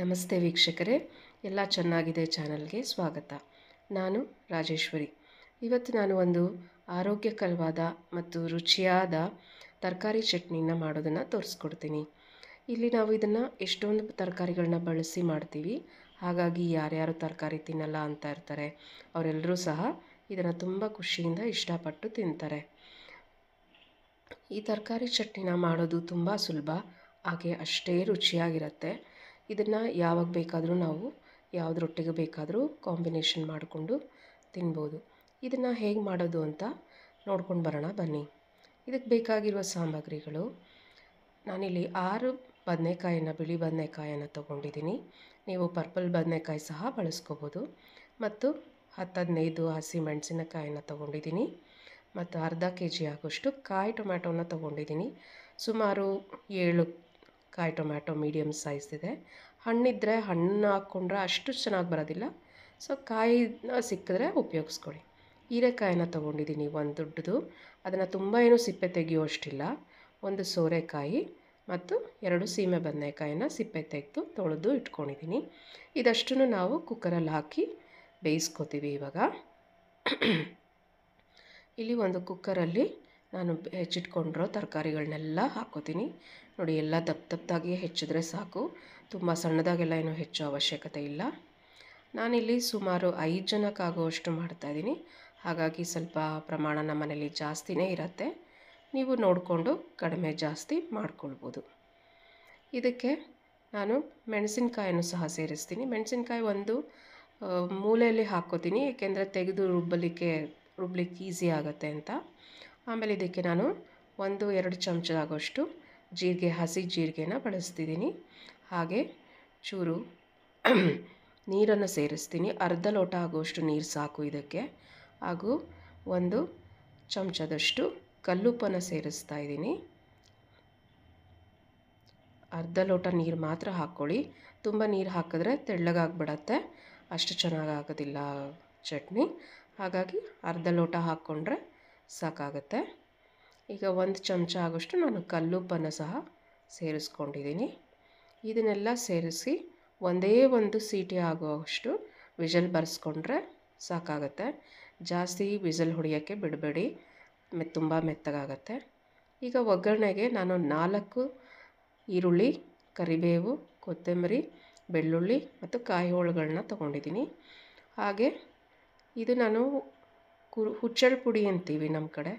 ನಮಸ್ತೆ ವೀಕ್ಷಕರೇ ಎಲ್ಲ ಚೆನ್ನಾಗಿದೆ ಚಾನಲ್ಗೆ ಸ್ವಾಗತ ನಾನು ರಾಜೇಶ್ವರಿ ಇವತ್ತು ನಾನು ಒಂದು ಆರೋಗ್ಯಕರವಾದ ಮತ್ತು ರುಚಿಯಾದ ತರಕಾರಿ ಚಟ್ನಿನ ಮಾಡೋದನ್ನು ತೋರಿಸ್ಕೊಡ್ತೀನಿ ಇಲ್ಲಿ ನಾವು ಇದನ್ನು ಎಷ್ಟೊಂದು ತರಕಾರಿಗಳನ್ನ ಬಳಸಿ ಮಾಡ್ತೀವಿ ಹಾಗಾಗಿ ಯಾರ್ಯಾರು ತರಕಾರಿ ತಿನ್ನಲ್ಲ ಅಂತ ಇರ್ತಾರೆ ಅವರೆಲ್ಲರೂ ಸಹ ಇದನ್ನು ತುಂಬ ಖುಷಿಯಿಂದ ಇಷ್ಟಪಟ್ಟು ತಿಂತಾರೆ ಈ ತರಕಾರಿ ಚಟ್ನಿನ ಮಾಡೋದು ತುಂಬ ಸುಲಭ ಹಾಗೆ ಅಷ್ಟೇ ರುಚಿಯಾಗಿರುತ್ತೆ ಇದನ್ನು ಯಾವಾಗ ಬೇಕಾದರೂ ನಾವು ಯಾವ್ದು ರೊಟ್ಟಿಗೆ ಬೇಕಾದರೂ ಕಾಂಬಿನೇಷನ್ ಮಾಡಿಕೊಂಡು ತಿನ್ಬೋದು ಇದನ್ನು ಹೇಗೆ ಮಾಡೋದು ಅಂತ ನೋಡ್ಕೊಂಡು ಬರೋಣ ಬನ್ನಿ ಇದಕ್ಕೆ ಬೇಕಾಗಿರುವ ಸಾಮಗ್ರಿಗಳು ನಾನಿಲ್ಲಿ ಆರು ಬದನೆಕಾಯಿನ ಬಿಳಿ ಬದನೆಕಾಯನ್ನು ತೊಗೊಂಡಿದ್ದೀನಿ ನೀವು ಪರ್ಪಲ್ ಬದನೆಕಾಯಿ ಸಹ ಬಳಸ್ಕೋಬೋದು ಮತ್ತು ಹತ್ತು ಹದಿನೈದು ಹಸಿ ಮೆಣಸಿನಕಾಯನ್ನು ತೊಗೊಂಡಿದ್ದೀನಿ ಮತ್ತು ಅರ್ಧ ಕೆ ಜಿ ಆಗೋಷ್ಟು ಕಾಯಿ ಟೊಮ್ಯಾಟೋನ ತೊಗೊಂಡಿದ್ದೀನಿ ಸುಮಾರು ಏಳು ಕಾಯಿ ಟೊಮ್ಯಾಟೊ ಮೀಡಿಯಮ್ ಇದೆ ಹಣ್ಣಿದ್ದರೆ ಹಣ್ಣು ಹಾಕ್ಕೊಂಡ್ರೆ ಅಷ್ಟು ಚೆನ್ನಾಗಿ ಬರೋದಿಲ್ಲ ಸೊ ಕಾಯಿನ ಸಿಕ್ಕಿದ್ರೆ ಉಪಯೋಗಿಸ್ಕೊಳ್ಳಿ ಹೀರೆಕಾಯಿನ ತೊಗೊಂಡಿದ್ದೀನಿ ಒಂದು ದೊಡ್ಡದು ಅದನ್ನು ತುಂಬ ಏನು ಸಿಪ್ಪೆ ತೆಗೆಯುವಷ್ಟಿಲ್ಲ ಒಂದು ಸೋರೆಕಾಯಿ ಮತ್ತು ಎರಡು ಸೀಮೆ ಬದನೆಕಾಯಿನ ಸಿಪ್ಪೆ ತೆಗೆದು ತೊಳೆದು ಇಟ್ಕೊಂಡಿದ್ದೀನಿ ಇದಷ್ಟನ್ನು ನಾವು ಕುಕ್ಕರಲ್ಲಿ ಹಾಕಿ ಬೇಯಿಸ್ಕೋತೀವಿ ಇವಾಗ ಇಲ್ಲಿ ಒಂದು ಕುಕ್ಕರಲ್ಲಿ ನಾನು ಹೆಚ್ಚಿಟ್ಕೊಂಡಿರೋ ತರಕಾರಿಗಳನ್ನೆಲ್ಲ ಹಾಕೋತೀನಿ ನೋಡಿ ಎಲ್ಲ ದಪ್ಪ ದಪ್ಪದಾಗಿ ಹೆಚ್ಚಿದ್ರೆ ಸಾಕು ತುಂಬ ಸಣ್ಣದಾಗೆಲ್ಲ ಏನು ಹೆಚ್ಚು ಅವಶ್ಯಕತೆ ಇಲ್ಲ ನಾನಿಲ್ಲಿ ಸುಮಾರು ಐದು ಜನಕ್ಕಾಗುವಷ್ಟು ಮಾಡ್ತಾಯಿದ್ದೀನಿ ಹಾಗಾಗಿ ಸ್ವಲ್ಪ ಪ್ರಮಾಣ ನಮ್ಮ ಮನೇಲಿ ಜಾಸ್ತಿನೇ ಇರತ್ತೆ ನೀವು ನೋಡಿಕೊಂಡು ಕಡಿಮೆ ಜಾಸ್ತಿ ಮಾಡ್ಕೊಳ್ಬೋದು ಇದಕ್ಕೆ ನಾನು ಮೆಣಸಿನ್ಕಾಯನ್ನು ಸಹ ಸೇರಿಸ್ತೀನಿ ಮೆಣಸಿನ್ಕಾಯಿ ಒಂದು ಮೂಲೆಯಲ್ಲಿ ಹಾಕ್ಕೋತೀನಿ ಏಕೆಂದರೆ ತೆಗೆದು ರುಬ್ಬಲಿಕ್ಕೆ ರುಬ್ಬಲಿಕ್ಕೆ ಈಸಿ ಆಗುತ್ತೆ ಅಂತ ಆಮೇಲೆ ಇದಕ್ಕೆ ನಾನು ಒಂದು ಎರಡು ಚಮಚದಾಗೋಷ್ಟು ಜೀರಿಗೆ ಹಸಿ ಜೀರಿಗೆನ ಬಳಸ್ತಿದ್ದೀನಿ ಹಾಗೆ ಚೂರು ನೀರನ್ನು ಸೇರಿಸ್ತೀನಿ ಅರ್ಧ ಲೋಟ ಆಗುವಷ್ಟು ನೀರು ಸಾಕು ಇದಕ್ಕೆ ಹಾಗೂ ಒಂದು ಚಮಚದಷ್ಟು ಕಲ್ಲುಪ್ಪನ್ನು ಸೇರಿಸ್ತಾ ಇದ್ದೀನಿ ಅರ್ಧ ಲೋಟ ನೀರು ಮಾತ್ರ ಹಾಕ್ಕೊಳ್ಳಿ ತುಂಬ ನೀರು ಹಾಕಿದ್ರೆ ತೆಳ್ಳಗಾಗ್ಬಿಡತ್ತೆ ಅಷ್ಟು ಚೆನ್ನಾಗಾಗೋದಿಲ್ಲ ಚಟ್ನಿ ಹಾಗಾಗಿ ಅರ್ಧ ಲೋಟ ಹಾಕ್ಕೊಂಡ್ರೆ ಸಾಕಾಗುತ್ತೆ ಈಗ ಒಂದು ಚಮಚ ಆಗೋಷ್ಟು ನಾನು ಕಲ್ಲುಪ್ಪನ್ನು ಸಹ ಸೇರಿಸ್ಕೊಂಡಿದ್ದೀನಿ ಇದನ್ನೆಲ್ಲ ಸೇರಿಸಿ ಒಂದೇ ಒಂದು ಸೀಟಿ ಆಗುವಷ್ಟು ವಿಜಲ್ ಬರೆಸ್ಕೊಂಡ್ರೆ ಸಾಕಾಗುತ್ತೆ ಜಾಸ್ತಿ ವಿಜಲ್ ಹೊಡಿಯೋಕ್ಕೆ ಬಿಡಬೇಡಿ ಮೆ ತುಂಬ ಮೆತ್ತಗಾಗತ್ತೆ ಈಗ ಒಗ್ಗರಣೆಗೆ ನಾನು ನಾಲ್ಕು ಈರುಳ್ಳಿ ಕರಿಬೇವು ಕೊತ್ತಂಬರಿ ಬೆಳ್ಳುಳ್ಳಿ ಮತ್ತು ಕಾಯಿ ಹೋಳುಗಳನ್ನ ತೊಗೊಂಡಿದ್ದೀನಿ ಹಾಗೆ ಇದು ನಾನು ಕುರು ಹುಚ್ಚೆಳ್ಳು ಪುಡಿ ಅಂತೀವಿ ನಮ್ಮ ಕಡೆ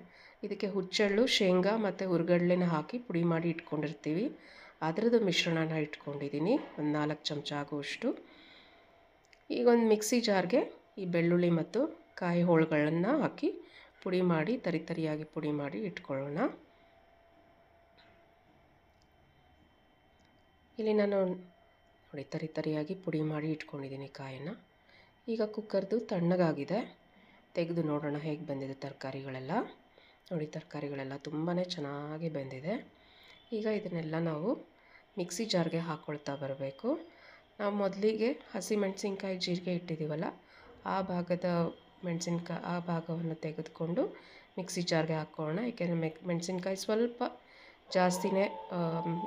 ಇದಕ್ಕೆ ಹುಚ್ಚಳ್ಳು ಶೇಂಗಾ ಮತ್ತು ಹುರ್ಗಡ್ಲೆನ ಹಾಕಿ ಪುಡಿ ಮಾಡಿ ಇಟ್ಕೊಂಡಿರ್ತೀವಿ ಅದರದ್ದು ಮಿಶ್ರಣನ ಇಟ್ಕೊಂಡಿದ್ದೀನಿ ಒಂದು ನಾಲ್ಕು ಚಮಚ ಆಗುವಷ್ಟು ಈಗ ಒಂದು ಮಿಕ್ಸಿ ಜಾರ್ಗೆ ಈ ಬೆಳ್ಳುಳ್ಳಿ ಮತ್ತು ಕಾಯಿ ಹೋಳುಗಳನ್ನು ಹಾಕಿ ಪುಡಿ ಮಾಡಿ ತರಿ ತರಿಯಾಗಿ ಪುಡಿ ಮಾಡಿ ಇಟ್ಕೊಳ್ಳೋಣ ಇಲ್ಲಿ ನಾನು ನೋಡಿ ತರಿ ತರಿಯಾಗಿ ಪುಡಿ ಮಾಡಿ ಇಟ್ಕೊಂಡಿದ್ದೀನಿ ಕಾಯನ್ನು ಈಗ ಕುಕ್ಕರ್ದು ತಣ್ಣಗಾಗಿದೆ ತೆಗೆದು ನೋಡೋಣ ಹೇಗೆ ಬಂದಿದೆ ತರಕಾರಿಗಳೆಲ್ಲ ನೋಡಿ ತರಕಾರಿಗಳೆಲ್ಲ ತುಂಬಾ ಚೆನ್ನಾಗಿ ಬಂದಿದೆ ಈಗ ಇದನ್ನೆಲ್ಲ ನಾವು ಮಿಕ್ಸಿ ಜಾರ್ಗೆ ಹಾಕ್ಕೊಳ್ತಾ ಬರಬೇಕು ನಾವು ಮೊದಲಿಗೆ ಹಸಿ ಮೆಣಸಿನ್ಕಾಯಿ ಜೀರಿಗೆ ಇಟ್ಟಿದ್ದೀವಲ್ಲ ಆ ಭಾಗದ ಮೆಣಸಿನ್ಕಾಯಿ ಆ ಭಾಗವನ್ನು ತೆಗೆದುಕೊಂಡು ಮಿಕ್ಸಿ ಜಾರ್ಗೆ ಹಾಕ್ಕೊಳ್ಳೋಣ ಯಾಕೆಂದರೆ ಮೆ ಮೆಣಸಿನ್ಕಾಯಿ ಸ್ವಲ್ಪ ಜಾಸ್ತಿನೇ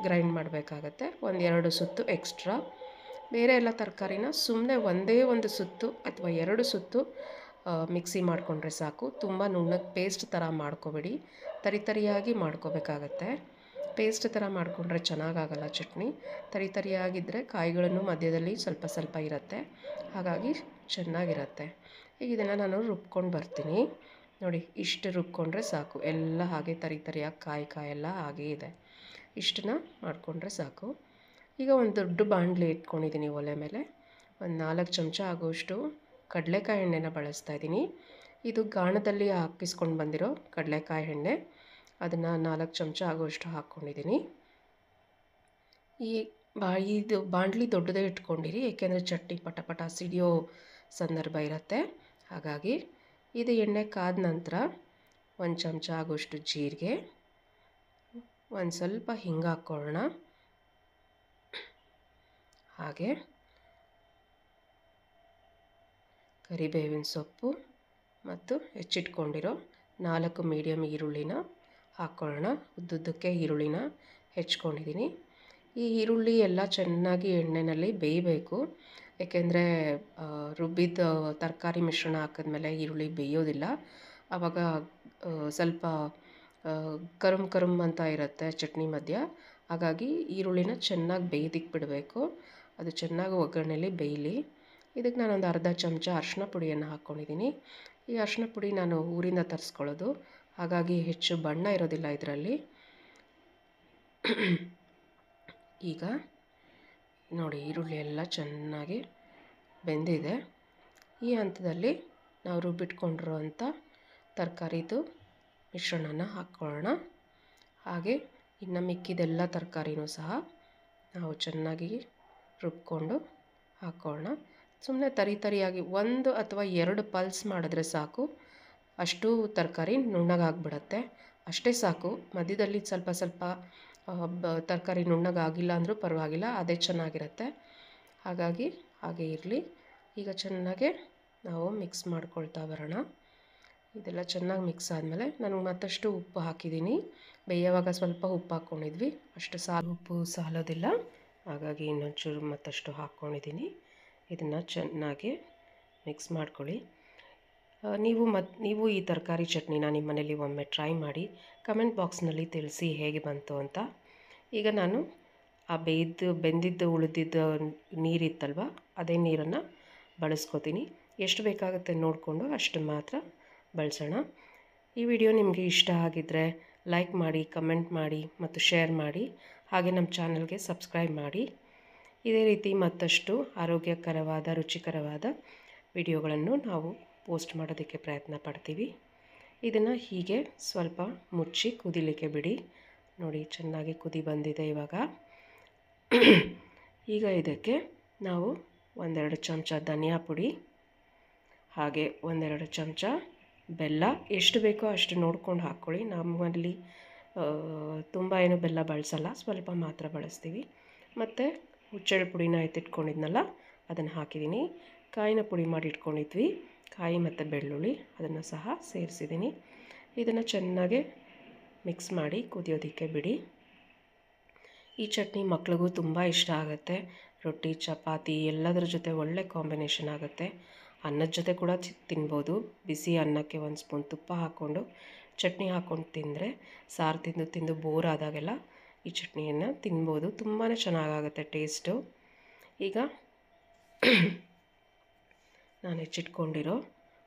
ಗ್ರೈಂಡ್ ಮಾಡಬೇಕಾಗತ್ತೆ ಒಂದು ಎರಡು ಸುತ್ತು ಎಕ್ಸ್ಟ್ರಾ ಬೇರೆ ಎಲ್ಲ ತರಕಾರಿನ ಸುಮ್ಮನೆ ಒಂದೇ ಒಂದು ಸುತ್ತು ಅಥವಾ ಎರಡು ಸುತ್ತು ಮಿಕ್ಸಿ ಮಾಡಿಕೊಂಡ್ರೆ ಸಾಕು ತುಂಬ ನುಣ್ಣಗೆ ಪೇಸ್ಟ್ ಥರ ಮಾಡ್ಕೋಬೇಡಿ ತರಿ ತರಿಯಾಗಿ ಮಾಡ್ಕೋಬೇಕಾಗತ್ತೆ ಪೇಸ್ಟ್ ಥರ ಮಾಡಿಕೊಂಡ್ರೆ ಚೆನ್ನಾಗಾಗಲ್ಲ ಚಟ್ನಿ ತರಿ ತರಿಯಾಗಿದ್ದರೆ ಕಾಯಿಗಳನ್ನು ಮಧ್ಯದಲ್ಲಿ ಸ್ವಲ್ಪ ಸ್ವಲ್ಪ ಇರುತ್ತೆ ಹಾಗಾಗಿ ಚೆನ್ನಾಗಿರತ್ತೆ ಈಗ ಇದನ್ನು ನಾನು ರುಬ್ಕೊಂಡು ಬರ್ತೀನಿ ನೋಡಿ ಇಷ್ಟು ರುಬ್ಕೊಂಡ್ರೆ ಸಾಕು ಎಲ್ಲ ಹಾಗೆ ತರಿ ತರಿಯಾಗಿ ಕಾಯಿ ಕಾಯೆಲ್ಲ ಹಾಗೇ ಇದೆ ಇಷ್ಟನ್ನ ಮಾಡಿಕೊಂಡ್ರೆ ಸಾಕು ಈಗ ಒಂದು ದೊಡ್ಡ ಬಾಣಲೆ ಇಟ್ಕೊಂಡಿದ್ದೀನಿ ಒಲೆ ಮೇಲೆ ಒಂದು ನಾಲ್ಕು ಚಮಚ ಆಗೋಷ್ಟು ಕಡಲೆಕಾಯಿ ಎಣ್ಣೆನ ಬಳಸ್ತಾ ಇದ್ದೀನಿ ಇದು ಗಾಣದಲ್ಲಿ ಹಾಕಿಸ್ಕೊಂಡು ಬಂದಿರೋ ಕಡಲೆಕಾಯಿ ಎಣ್ಣೆ ಅದನ್ನು ನಾಲ್ಕು ಚಮಚ ಆಗುವಷ್ಟು ಹಾಕ್ಕೊಂಡಿದ್ದೀನಿ ಈ ಬಾ ಇದು ಬಾಣಲಿ ದೊಡ್ಡದೇ ಇಟ್ಕೊಂಡಿರಿ ಏಕೆಂದರೆ ಚಟ್ನಿ ಪಟ ಪಟ ಸಿಡಿಯೋ ಸಂದರ್ಭ ಇರುತ್ತೆ ಹಾಗಾಗಿ ಇದು ಎಣ್ಣೆ ಕಾದ ನಂತರ ಒಂದು ಚಮಚ ಆಗುವಷ್ಟು ಜೀರಿಗೆ ಒಂದು ಸ್ವಲ್ಪ ಹಿಂಗೆ ಹಾಕ್ಕೊಳ್ಳೋಣ ಹಾಗೆ ಕರಿಬೇವಿನ ಸೊಪ್ಪು ಮತ್ತು ಹೆಚ್ಚಿಟ್ಕೊಂಡಿರೋ ನಾಲ್ಕು ಮೀಡಿಯಮ್ ಈರುಳ್ಳಿನ ಹಾಕ್ಕೊಳ್ಳೋಣ ಉದ್ದುದ್ದಕ್ಕೆ ಈರುಳ್ಳಿನ ಹೆಚ್ಕೊಂಡಿದ್ದೀನಿ ಈ ಈರುಳ್ಳಿ ಎಲ್ಲ ಚೆನ್ನಾಗಿ ಎಣ್ಣೆಯಲ್ಲಿ ಬೇಯಬೇಕು ಏಕೆಂದರೆ ರುಬ್ಬಿದ ತರಕಾರಿ ಮಿಶ್ರಣ ಹಾಕಿದ್ಮೇಲೆ ಈರುಳ್ಳಿ ಬೇಯೋದಿಲ್ಲ ಆವಾಗ ಸ್ವಲ್ಪ ಕರುಮ್ ಕರುಮ್ ಅಂತ ಇರುತ್ತೆ ಚಟ್ನಿ ಮಧ್ಯ ಹಾಗಾಗಿ ಈರುಳ್ಳಿನ ಚೆನ್ನಾಗಿ ಬೇಯ್ದಿಕ್ಬಿಡಬೇಕು ಬಿಡಬೇಕು ಅದು ಚೆನ್ನಾಗಿ ಒಗ್ಗರಣೆಯಲ್ಲಿ ಬೇಯಲಿ ಇದಕ್ಕೆ ನಾನೊಂದು ಅರ್ಧ ಚಮಚ ಅರಶಿನ ಪುಡಿಯನ್ನು ಹಾಕ್ಕೊಂಡಿದ್ದೀನಿ ಈ ಅರಶಿನ ಪುಡಿ ನಾನು ಊರಿಂದ ತರಿಸ್ಕೊಳ್ಳೋದು ಹಾಗಾಗಿ ಹೆಚ್ಚು ಬಣ್ಣ ಇರೋದಿಲ್ಲ ಇದರಲ್ಲಿ ಈಗ ನೋಡಿ ಈರುಳ್ಳಿ ಎಲ್ಲ ಚೆನ್ನಾಗಿ ಬೆಂದಿದೆ ಈ ಹಂತದಲ್ಲಿ ನಾವು ರುಬ್ಬಿಟ್ಕೊಂಡಿರೋವಂಥ ತರಕಾರಿದು ಮಿಶ್ರಣನ ಹಾಕ್ಕೊಳ್ಳೋಣ ಹಾಗೆ ಇನ್ನು ಮಿಕ್ಕಿದೆಲ್ಲ ತರಕಾರಿನೂ ಸಹ ನಾವು ಚೆನ್ನಾಗಿ ರುಬ್ಕೊಂಡು ಹಾಕ್ಕೊಳ್ಳೋಣ ಸುಮ್ಮನೆ ತರಿ ತರಿಯಾಗಿ ಒಂದು ಅಥವಾ ಎರಡು ಪಲ್ಸ್ ಮಾಡಿದ್ರೆ ಸಾಕು ಅಷ್ಟು ತರಕಾರಿ ನುಣ್ಣಗಾಗ್ಬಿಡತ್ತೆ ಅಷ್ಟೇ ಸಾಕು ಮಧ್ಯದಲ್ಲಿ ಸ್ವಲ್ಪ ಸ್ವಲ್ಪ ಬ ತರಕಾರಿ ನುಣ್ಣಗಾಗಿಲ್ಲ ಅಂದರೂ ಪರವಾಗಿಲ್ಲ ಅದೇ ಚೆನ್ನಾಗಿರುತ್ತೆ ಹಾಗಾಗಿ ಹಾಗೆ ಇರಲಿ ಈಗ ಚೆನ್ನಾಗೆ ನಾವು ಮಿಕ್ಸ್ ಮಾಡ್ಕೊಳ್ತಾ ಬರೋಣ ಇದೆಲ್ಲ ಚೆನ್ನಾಗಿ ಮಿಕ್ಸ್ ಆದಮೇಲೆ ನನಗೆ ಮತ್ತಷ್ಟು ಉಪ್ಪು ಹಾಕಿದ್ದೀನಿ ಬೇಯುವಾಗ ಸ್ವಲ್ಪ ಉಪ್ಪು ಹಾಕ್ಕೊಂಡಿದ್ವಿ ಅಷ್ಟು ಸಾಲ ಉಪ್ಪು ಸಾಲೋದಿಲ್ಲ ಹಾಗಾಗಿ ಇನ್ನೊಂಚೂರು ಮತ್ತಷ್ಟು ಹಾಕ್ಕೊಂಡಿದ್ದೀನಿ ಇದನ್ನು ಚೆನ್ನಾಗಿ ಮಿಕ್ಸ್ ಮಾಡ್ಕೊಳ್ಳಿ ನೀವು ಮತ್ ನೀವು ಈ ತರಕಾರಿ ಚಟ್ನಿನ ನಿಮ್ಮ ಮನೇಲಿ ಒಮ್ಮೆ ಟ್ರೈ ಮಾಡಿ ಕಮೆಂಟ್ ಬಾಕ್ಸ್ನಲ್ಲಿ ತಿಳಿಸಿ ಹೇಗೆ ಬಂತು ಅಂತ ಈಗ ನಾನು ಆ ಬೇಯ್ದು ಬೆಂದಿದ್ದು ಉಳಿದಿದ್ದ ನೀರಿತ್ತಲ್ವ ಅದೇ ನೀರನ್ನು ಬಳಸ್ಕೋತೀನಿ ಎಷ್ಟು ಬೇಕಾಗುತ್ತೆ ನೋಡಿಕೊಂಡು ಅಷ್ಟು ಮಾತ್ರ ಬಳಸೋಣ ಈ ವಿಡಿಯೋ ನಿಮಗೆ ಇಷ್ಟ ಆಗಿದ್ದರೆ ಲೈಕ್ ಮಾಡಿ ಕಮೆಂಟ್ ಮಾಡಿ ಮತ್ತು ಶೇರ್ ಮಾಡಿ ಹಾಗೆ ನಮ್ಮ ಚಾನಲ್ಗೆ ಸಬ್ಸ್ಕ್ರೈಬ್ ಮಾಡಿ ಇದೇ ರೀತಿ ಮತ್ತಷ್ಟು ಆರೋಗ್ಯಕರವಾದ ರುಚಿಕರವಾದ ವಿಡಿಯೋಗಳನ್ನು ನಾವು ಪೋಸ್ಟ್ ಮಾಡೋದಕ್ಕೆ ಪ್ರಯತ್ನ ಪಡ್ತೀವಿ ಇದನ್ನು ಹೀಗೆ ಸ್ವಲ್ಪ ಮುಚ್ಚಿ ಕುದಿಲಿಕ್ಕೆ ಬಿಡಿ ನೋಡಿ ಚೆನ್ನಾಗಿ ಕುದಿ ಬಂದಿದೆ ಇವಾಗ ಈಗ ಇದಕ್ಕೆ ನಾವು ಒಂದೆರಡು ಚಮಚ ಧನಿಯಾ ಪುಡಿ ಹಾಗೆ ಒಂದೆರಡು ಚಮಚ ಬೆಲ್ಲ ಎಷ್ಟು ಬೇಕೋ ಅಷ್ಟು ನೋಡ್ಕೊಂಡು ಹಾಕ್ಕೊಳ್ಳಿ ನಮ್ಮಲ್ಲಿ ತುಂಬ ಏನು ಬೆಲ್ಲ ಬಳಸಲ್ಲ ಸ್ವಲ್ಪ ಮಾತ್ರ ಬಳಸ್ತೀವಿ ಮತ್ತು ಹುಚ್ಚೆಳ್ಳು ಪುಡಿನ ಎತ್ತಿಟ್ಕೊಂಡಿದ್ನಲ್ಲ ಅದನ್ನು ಹಾಕಿದ್ದೀನಿ ಕಾಯಿನ ಪುಡಿ ಮಾಡಿ ಇಟ್ಕೊಂಡಿದ್ವಿ ಕಾಯಿ ಮತ್ತು ಬೆಳ್ಳುಳ್ಳಿ ಅದನ್ನು ಸಹ ಸೇರಿಸಿದ್ದೀನಿ ಇದನ್ನು ಚೆನ್ನಾಗಿ ಮಿಕ್ಸ್ ಮಾಡಿ ಕುದಿಯೋದಕ್ಕೆ ಬಿಡಿ ಈ ಚಟ್ನಿ ಮಕ್ಳಿಗೂ ತುಂಬ ಇಷ್ಟ ಆಗುತ್ತೆ ರೊಟ್ಟಿ ಚಪಾತಿ ಎಲ್ಲದರ ಜೊತೆ ಒಳ್ಳೆ ಕಾಂಬಿನೇಷನ್ ಆಗುತ್ತೆ ಅನ್ನದ ಜೊತೆ ಕೂಡ ತಿನ್ಬೋದು ಬಿಸಿ ಅನ್ನಕ್ಕೆ ಒಂದು ಸ್ಪೂನ್ ತುಪ್ಪ ಹಾಕ್ಕೊಂಡು ಚಟ್ನಿ ಹಾಕ್ಕೊಂಡು ತಿಂದರೆ ಸಾರು ತಿಂದು ತಿಂದು ಬೋರ್ ಆದಾಗೆಲ್ಲ ಈ ಚಟ್ನಿಯನ್ನು ತಿನ್ಬೋದು ತುಂಬಾ ಚೆನ್ನಾಗಾಗುತ್ತೆ ಟೇಸ್ಟು ಈಗ ನಾನು ಹೆಚ್ಚಿಟ್ಕೊಂಡಿರೋ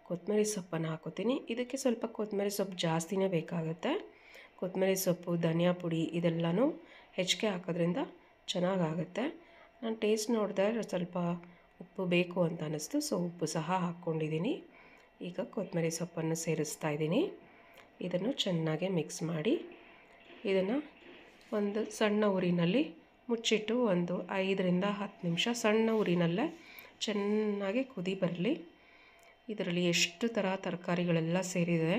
ಕೊತ್ತಂಬರಿ ಸೊಪ್ಪನ್ನು ಹಾಕೋತೀನಿ ಇದಕ್ಕೆ ಸ್ವಲ್ಪ ಕೊತ್ತಂಬರಿ ಸೊಪ್ಪು ಜಾಸ್ತಿನೇ ಬೇಕಾಗುತ್ತೆ ಕೊತ್ತಂಬರಿ ಸೊಪ್ಪು ಧನಿಯಾ ಪುಡಿ ಇದೆಲ್ಲನೂ ಹೆಚ್ಚಿಗೆ ಹಾಕೋದ್ರಿಂದ ಚೆನ್ನಾಗಾಗುತ್ತೆ ನಾನು ಟೇಸ್ಟ್ ನೋಡಿದ್ರೆ ಸ್ವಲ್ಪ ಉಪ್ಪು ಬೇಕು ಅಂತ ಅನ್ನಿಸ್ತು ಸೊ ಉಪ್ಪು ಸಹ ಹಾಕ್ಕೊಂಡಿದ್ದೀನಿ ಈಗ ಕೊತ್ತಂಬರಿ ಸೊಪ್ಪನ್ನು ಸೇರಿಸ್ತಾ ಇದ್ದೀನಿ ಇದನ್ನು ಚೆನ್ನಾಗೆ ಮಿಕ್ಸ್ ಮಾಡಿ ಇದನ್ನು ಒಂದು ಸಣ್ಣ ಉರಿನಲ್ಲಿ ಮುಚ್ಚಿಟ್ಟು ಒಂದು ಐದರಿಂದ ಹತ್ತು ನಿಮಿಷ ಸಣ್ಣ ಉರಿನಲ್ಲೇ ಚೆನ್ನಾಗಿ ಕುದಿ ಬರಲಿ ಇದರಲ್ಲಿ ಎಷ್ಟು ಥರ ತರಕಾರಿಗಳೆಲ್ಲ ಸೇರಿದೆ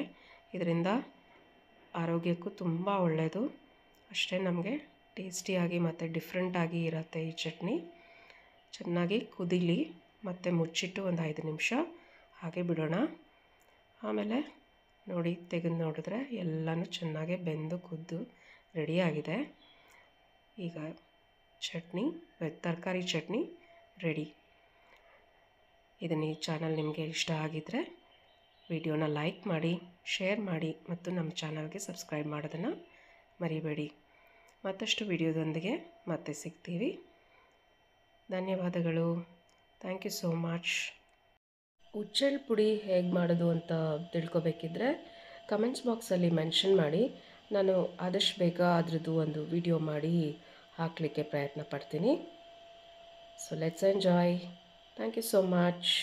ಇದರಿಂದ ಆರೋಗ್ಯಕ್ಕೂ ತುಂಬ ಒಳ್ಳೆಯದು ಅಷ್ಟೇ ನಮಗೆ ಟೇಸ್ಟಿಯಾಗಿ ಮತ್ತು ಡಿಫ್ರೆಂಟಾಗಿ ಇರುತ್ತೆ ಈ ಚಟ್ನಿ ಚೆನ್ನಾಗಿ ಕುದಿಲಿ ಮತ್ತು ಮುಚ್ಚಿಟ್ಟು ಒಂದು ಐದು ನಿಮಿಷ ಹಾಗೆ ಬಿಡೋಣ ಆಮೇಲೆ ನೋಡಿ ತೆಗೆದು ನೋಡಿದ್ರೆ ಎಲ್ಲನೂ ಚೆನ್ನಾಗೆ ಬೆಂದು ಕುದ್ದು ರೆಡಿಯಾಗಿದೆ ಈಗ ಚಟ್ನಿ ತರಕಾರಿ ಚಟ್ನಿ ರೆಡಿ ಇದನ್ನು ಈ ಚಾನಲ್ ನಿಮಗೆ ಇಷ್ಟ ಆಗಿದ್ದರೆ ವಿಡಿಯೋನ ಲೈಕ್ ಮಾಡಿ ಶೇರ್ ಮಾಡಿ ಮತ್ತು ನಮ್ಮ ಚಾನಲ್ಗೆ ಸಬ್ಸ್ಕ್ರೈಬ್ ಮಾಡೋದನ್ನು ಮರಿಬೇಡಿ ಮತ್ತಷ್ಟು ವಿಡಿಯೋದೊಂದಿಗೆ ಮತ್ತೆ ಸಿಗ್ತೀವಿ ಧನ್ಯವಾದಗಳು ಥ್ಯಾಂಕ್ ಯು ಸೋ ಮಚ್ ಉಚ್ಚಲ್ ಪುಡಿ ಹೇಗೆ ಮಾಡೋದು ಅಂತ ತಿಳ್ಕೊಬೇಕಿದ್ರೆ ಕಮೆಂಟ್ಸ್ ಬಾಕ್ಸಲ್ಲಿ ಮೆನ್ಷನ್ ಮಾಡಿ ನಾನು ಆದಷ್ಟು ಬೇಗ ಅದರದ್ದು ಒಂದು ವಿಡಿಯೋ ಮಾಡಿ ಹಾಕಲಿಕ್ಕೆ ಪ್ರಯತ್ನ ಪಡ್ತೀನಿ so let's enjoy thank you so much